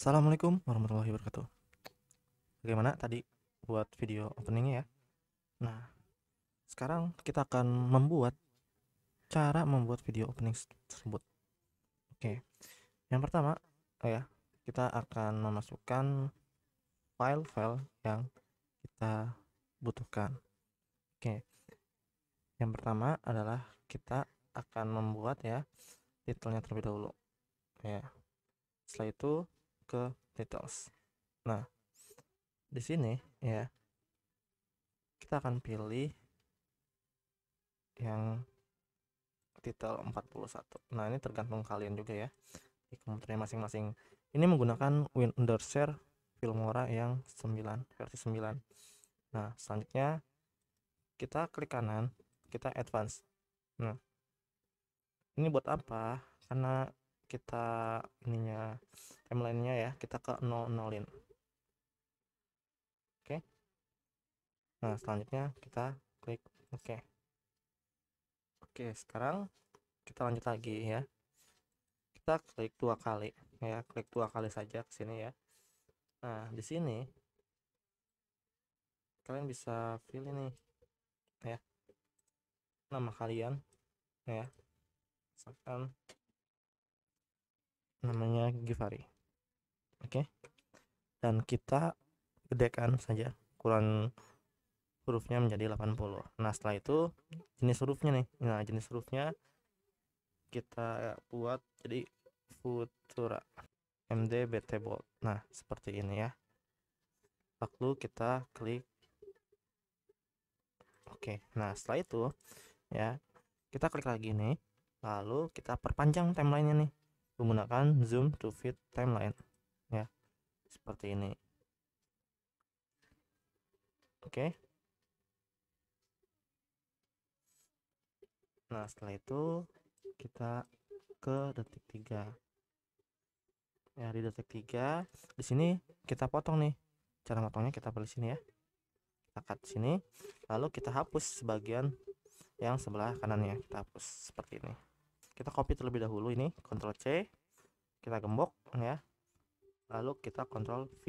Assalamualaikum warahmatullahi wabarakatuh. Bagaimana tadi buat video openingnya ya? Nah, sekarang kita akan membuat cara membuat video opening tersebut. Oke, yang pertama oh ya kita akan memasukkan file-file yang kita butuhkan. Oke, yang pertama adalah kita akan membuat ya titelnya terlebih dahulu. Ya, setelah itu ke details nah di sini ya kita akan pilih yang detail 41 nah ini tergantung kalian juga ya di komputernya masing-masing ini menggunakan Windows Share Filmora yang 9 versi 9 nah selanjutnya kita klik kanan kita advance nah ini buat apa karena kita ininya nya ya kita ke nol nolin oke okay. nah selanjutnya kita klik oke okay. oke okay, sekarang kita lanjut lagi ya kita klik dua kali ya klik dua kali saja ke sini ya nah di sini kalian bisa pilih nih ya nama kalian ya misalkan namanya Givari oke okay? dan kita gedekan saja ukuran hurufnya menjadi 80 nah setelah itu jenis hurufnya nih nah jenis hurufnya kita buat jadi futura md bt bold nah seperti ini ya lalu kita klik oke nah setelah itu ya kita klik lagi nih lalu kita perpanjang timelinenya nih menggunakan zoom to fit timeline ya seperti ini oke nah setelah itu kita ke detik tiga ya di detik tiga di sini kita potong nih cara potongnya kita pilih sini ya kita cut sini lalu kita hapus sebagian yang sebelah kanannya kita hapus seperti ini kita copy terlebih dahulu ini Ctrl C kita gembok ya lalu kita Ctrl V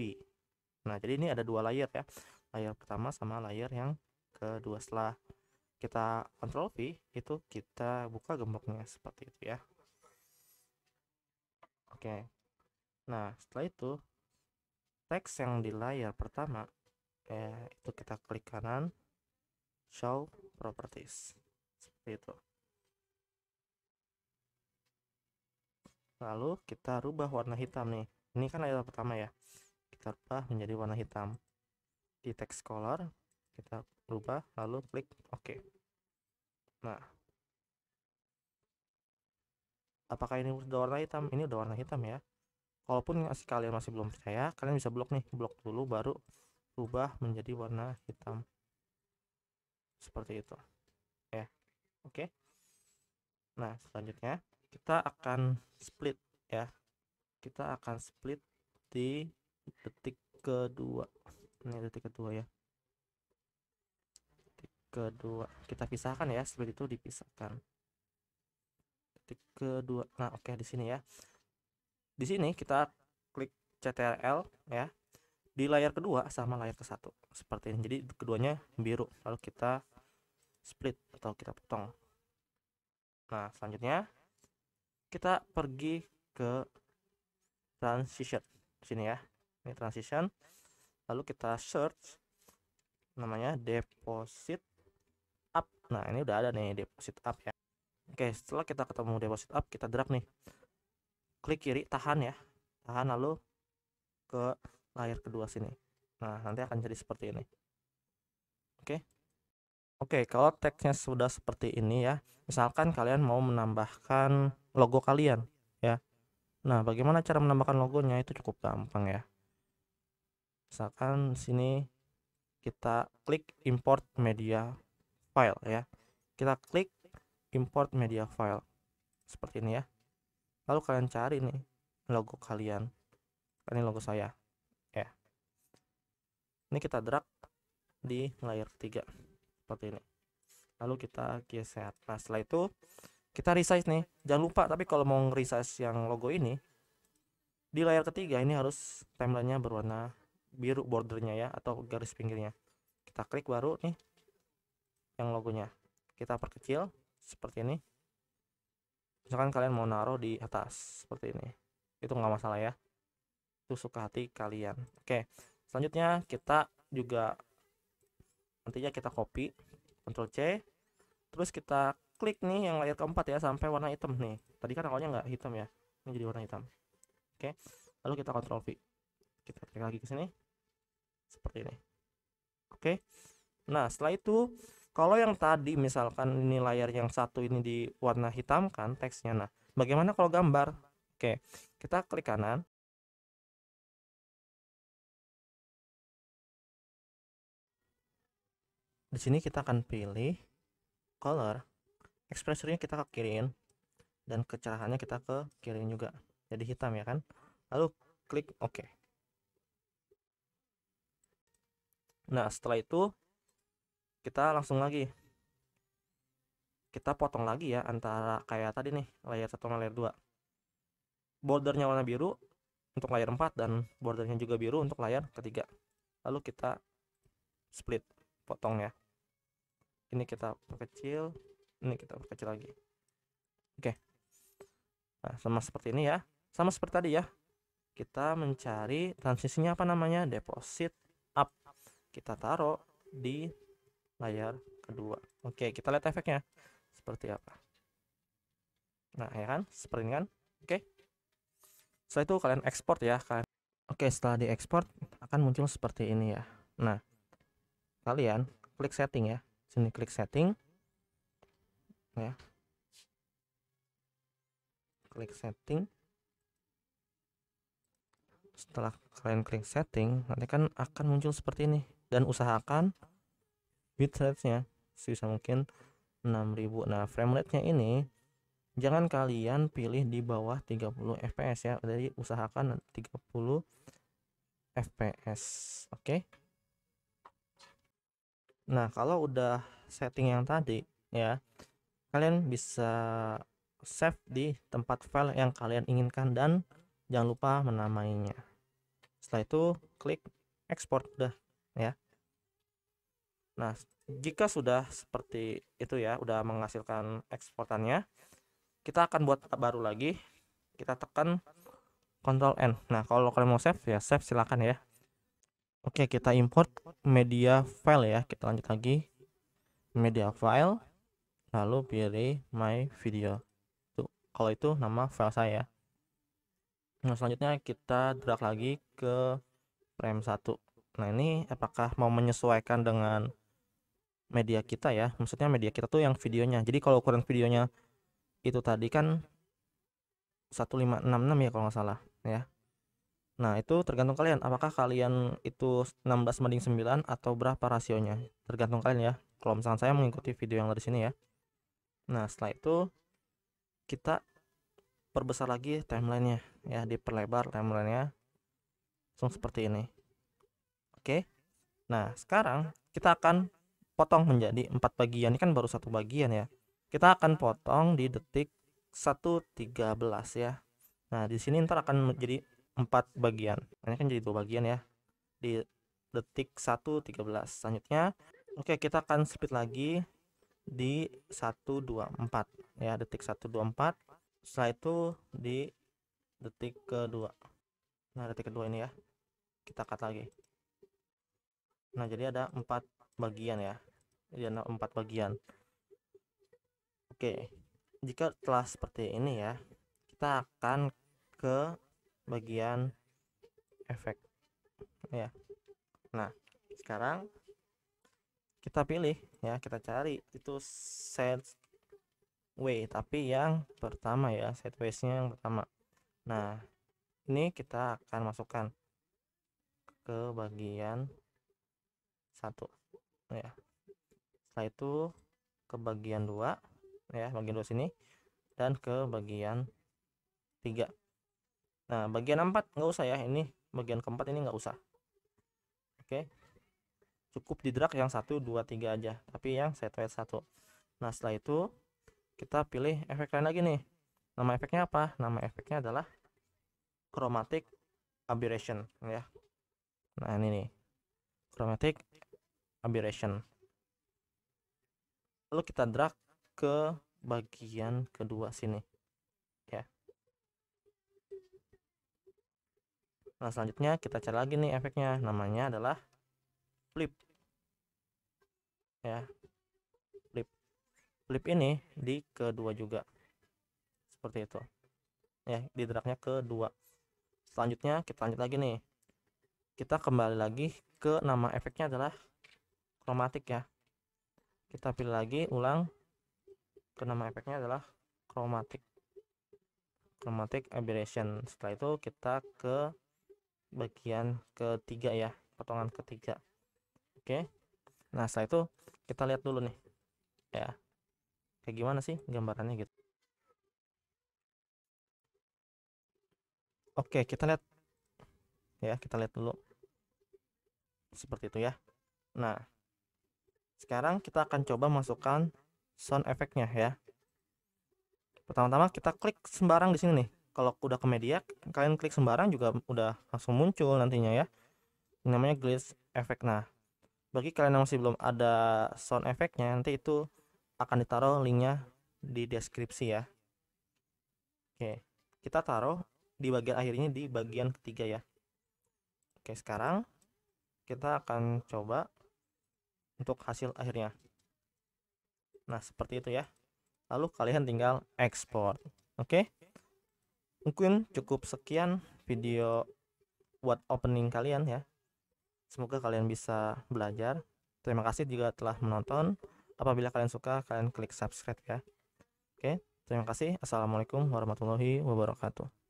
nah jadi ini ada dua layer ya layer pertama sama layer yang kedua setelah kita Ctrl V itu kita buka gemboknya seperti itu ya oke nah setelah itu teks yang di layer pertama ya itu kita klik kanan show properties seperti itu lalu kita rubah warna hitam nih ini kan layar pertama ya kita rubah menjadi warna hitam di text color kita rubah lalu klik OK nah apakah ini udah warna hitam ini udah warna hitam ya kalaupun masih kalian masih belum percaya kalian bisa blok nih blok dulu baru rubah menjadi warna hitam seperti itu ya oke okay. nah selanjutnya kita akan split ya kita akan split di detik kedua ini detik kedua ya detik kedua kita pisahkan ya seperti itu dipisahkan detik kedua nah oke okay, di sini ya di sini kita klik CTRL ya di layar kedua sama layar ke satu seperti ini jadi keduanya biru lalu kita split atau kita potong nah selanjutnya kita pergi ke transition sini ya ini transition lalu kita search namanya deposit up nah ini udah ada nih deposit up ya oke setelah kita ketemu deposit up kita drag nih klik kiri tahan ya tahan lalu ke layar kedua sini nah nanti akan jadi seperti ini oke oke kalau teksnya sudah seperti ini ya misalkan kalian mau menambahkan logo kalian ya nah bagaimana cara menambahkan logonya itu cukup gampang ya misalkan sini kita klik import media file ya kita klik import media file seperti ini ya lalu kalian cari nih logo kalian ini logo saya ya ini kita drag di layer ketiga seperti ini lalu kita geser nah setelah itu kita resize nih jangan lupa tapi kalau mau resize yang logo ini di layar ketiga ini harus timelinenya berwarna biru bordernya ya atau garis pinggirnya kita klik baru nih yang logonya kita perkecil seperti ini misalkan kalian mau naruh di atas seperti ini itu nggak masalah ya itu suka hati kalian oke selanjutnya kita juga nantinya kita copy Ctrl C terus kita klik nih yang layar keempat ya sampai warna hitam nih tadi kan awalnya nggak hitam ya ini jadi warna hitam oke lalu kita kontrol V kita klik lagi ke sini seperti ini oke nah setelah itu kalau yang tadi misalkan ini layar yang satu ini di warna hitam kan teksnya nah bagaimana kalau gambar oke kita klik kanan di sini kita akan pilih color ekspresornya kita ke kiriin dan kecerahannya kita ke kiriin juga jadi hitam ya kan lalu klik OK nah setelah itu kita langsung lagi kita potong lagi ya antara kayak tadi nih layar satu sama layar 2 bordernya warna biru untuk layar 4 dan bordernya juga biru untuk layar ketiga lalu kita split potong ya ini kita kecil ini kita kecil lagi oke nah sama seperti ini ya sama seperti tadi ya kita mencari transisinya apa namanya deposit up kita taruh di layar kedua oke kita lihat efeknya seperti apa nah ya kan seperti ini kan oke setelah itu kalian ekspor ya kalian oke setelah diekspor akan muncul seperti ini ya nah kalian klik setting ya sini klik setting ya klik setting setelah kalian klik setting nanti kan akan muncul seperti ini dan usahakan bitrate-nya sebisa mungkin 6000 nah frame rate-nya ini jangan kalian pilih di bawah 30 fps ya jadi usahakan 30 fps oke okay? nah kalau udah setting yang tadi ya kalian bisa save di tempat file yang kalian inginkan dan jangan lupa menamainya setelah itu klik export dah ya nah jika sudah seperti itu ya udah menghasilkan eksportannya kita akan buat baru lagi kita tekan Ctrl N nah kalau kalian mau save ya save silakan ya oke kita import media file ya kita lanjut lagi media file lalu pilih my video tuh kalau itu nama file saya nah selanjutnya kita drag lagi ke frame 1 nah ini apakah mau menyesuaikan dengan media kita ya maksudnya media kita tuh yang videonya jadi kalau ukuran videonya itu tadi kan 1566 ya kalau nggak salah ya Nah itu tergantung kalian apakah kalian itu 16 banding 9 atau berapa rasionya tergantung kalian ya kalau misalnya saya mengikuti video yang dari sini ya Nah, setelah itu kita perbesar lagi timelinenya ya, diperlebar timelinenya langsung seperti ini. Oke. Nah, sekarang kita akan potong menjadi empat bagian. Ini kan baru satu bagian ya. Kita akan potong di detik 1.13 ya. Nah, di sini ntar akan menjadi empat bagian. Ini kan jadi dua bagian ya. Di detik 1.13. Selanjutnya, oke kita akan speed lagi di 124 ya detik 124 setelah itu di detik kedua nah detik kedua ini ya kita cut lagi nah jadi ada empat bagian ya jadi ada empat bagian oke jika telah seperti ini ya kita akan ke bagian efek ya nah sekarang kita pilih ya kita cari itu set way tapi yang pertama ya set waysnya yang pertama nah ini kita akan masukkan ke bagian satu ya setelah itu ke bagian dua ya bagian dua sini dan ke bagian tiga nah bagian empat nggak usah ya ini bagian keempat ini nggak usah oke cukup di drag yang satu dua tiga aja tapi yang set weight satu nah setelah itu kita pilih efek lain lagi nih nama efeknya apa nama efeknya adalah chromatic aberration ya nah ini nih chromatic aberration lalu kita drag ke bagian kedua sini ya nah selanjutnya kita cari lagi nih efeknya namanya adalah flip ya flip flip ini di kedua juga seperti itu ya di dragnya kedua selanjutnya kita lanjut lagi nih kita kembali lagi ke nama efeknya adalah kromatik ya kita pilih lagi ulang ke nama efeknya adalah kromatik kromatik aberration setelah itu kita ke bagian ketiga ya potongan ketiga oke nah setelah itu kita lihat dulu nih ya kayak gimana sih gambarannya gitu oke kita lihat ya kita lihat dulu seperti itu ya nah sekarang kita akan coba masukkan sound efeknya ya pertama-tama kita klik sembarang di sini nih kalau udah ke media kalian klik sembarang juga udah langsung muncul nantinya ya namanya glitch effect nah bagi kalian yang masih belum ada sound efeknya nanti itu akan ditaruh linknya di deskripsi ya oke kita taruh di bagian akhirnya di bagian ketiga ya oke sekarang kita akan coba untuk hasil akhirnya nah seperti itu ya lalu kalian tinggal export. oke mungkin cukup sekian video buat opening kalian ya Semoga kalian bisa belajar. Terima kasih juga telah menonton. Apabila kalian suka, kalian klik subscribe ya. Oke, terima kasih. Assalamualaikum warahmatullahi wabarakatuh.